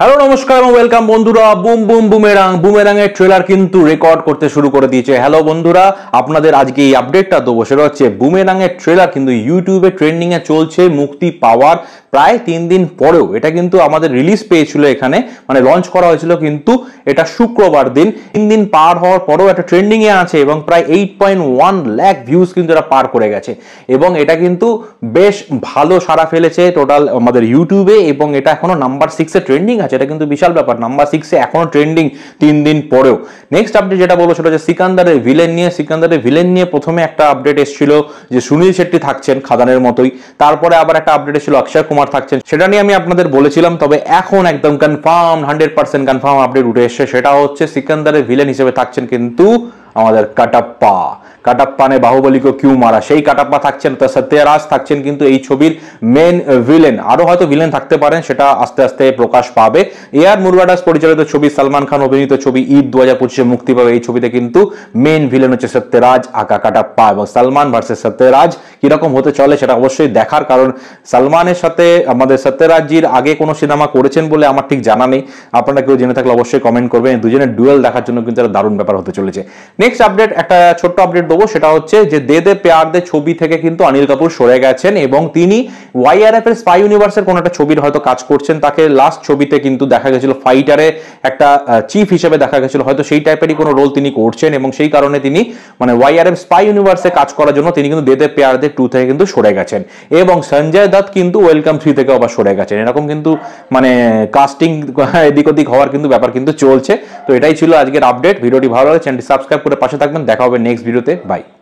Hello নমস্কার এবং welcome বন্ধুরা বুম বুম বুমেরাং বুমেরাঙের ট্রেলার কিন্তু রেকর্ড করতে শুরু করে দিয়েছে হ্যালো বন্ধুরা আপনাদের আজকে এই আপডেটটা দেবো সেটা হচ্ছে বুমেরাংয়ের ট্রেলার কিন্তু ইউটিউবে ট্রেন্ডিংয়ে চলছে মুক্তি পাওয়ার প্রায় তিন দিন পরেও এটা কিন্তু আমাদের রিলিজ পেয়েছিল এখানে মানে লঞ্চ করা হয়েছিল কিন্তু এটা শুক্রবার দিন তিন দিন পার হওয়ার পরেও একটা ট্রেন্ডিংয়ে আছে এবং প্রায় eight point one lakh views কিন্তু এটা পার করে গেছে এবং এটা কিন্তু বেশ ভালো সারা ফেলেছে টোটাল আমাদের ইউটিউবে এবং এটা এখনও নাম্বার সিক্সে ট্রেন্ডিং আছে আছে এটা কিন্তু বিশাল ব্যাপার নাম্বার সিক্সে এখনও ট্রেন্ডিং তিন দিন পরেও নেক্সট আপডেট যেটা বলো সেটা হচ্ছে সিকান্দারের ভিলেন নিয়ে সিকান্দারের ভিলেন নিয়ে প্রথমে একটা আপডেট এসেছিল যে সুনীল শেট্টি থাকছেন খাদানের মতোই তারপরে আবার একটা আপডেট এসেছিল অক্ষয় কুমার থাকছেন সেটা নিয়ে আমি আপনাদের বলেছিলাম তবে এখন একদম confirm hundred percent confirm update উঠে এসছে সেটা হচ্ছে সিকান্দারের ভিলেন হিসেবে থাকছেন কিন্তু আমাদের কাটাপ্পা কাটাপ্পানে বাহুবলীকে কিউ মারা সেই কাটাপ্পা থাকছেন তা সত্যরাজ থাকছেন কিন্তু এই ছবির মেন ভিলেন আরও হয়তো ভিলেন থাকতে পারেন সেটা আস্তে আস্তে প্রকাশ পাবে এ আর মুরগাডাস পরিচালিত ছবি সালমান খান অভিনীত ছবি ঈদ দু হাজার পঁচিশে মুক্তি পাবে এই ছবিতে কিন্তু মেন ভিলেন হচ্ছে সত্যরাজ আকা কাটাপ্পা এবং সালমান ভার্সেস সত্যরাজ কিরকম হতে চলে সেটা অবশ্যই দেখার কারণ সালমানের সাথে আমাদের সত্যরাজজির আগে কোনো সিনেমা করেছেন বলে আমার ঠিক জানা নেই আপনারা কেউ জেনে থাকলে অবশ্যই কমেন্ট করবেন দুজনের ডুয়েল দেখার জন্য কিন্তু দারুণ ব্যাপার হতে চলেছে নেক্সট আপডেট একটা ছোট্ট আপডেট দেবো সেটা হচ্ছে যে দে দে পেয়ার দে ছবি থেকে কিন্তু অনিল কাপুর সরে গেছেন এবং তিনি ওয়াইআরএফ এর স্পাই ইউনিভার্সের কোনো একটা ছবির হয়তো কাজ করছেন তাকে লাস্ট ছবিতে কিন্তু দেখা গেছিল ফাইটারে একটা চিফ হিসেবে দেখা গেছিল হয়তো সেই টাইপেরই কোনো রোল তিনি করছেন এবং সেই কারণে তিনি মানে ওয়াইআরএফ স্পাই ইউনিভার্সে কাজ করার জন্য তিনি কিন্তু দে দে পেয়ার দে টু থেকে কিন্তু সরে গেছেন এবং সঞ্জয় দত্ত কিন্তু ওয়েলকাম থ্রি থেকে আবার সরে গেছেন এরকম কিন্তু মানে কাস্টিং এদিক ওদিক হওয়ার কিন্তু ব্যাপার কিন্তু চলছে তো এটাই ছিল আজকের আপডেট ভিডিওটি ভালো লাগে চ্যানেলটি সাবস্ক্রাইব করে পাশে থাকবেন দেখা হবে নেক্সট ভিডিওতে Bye.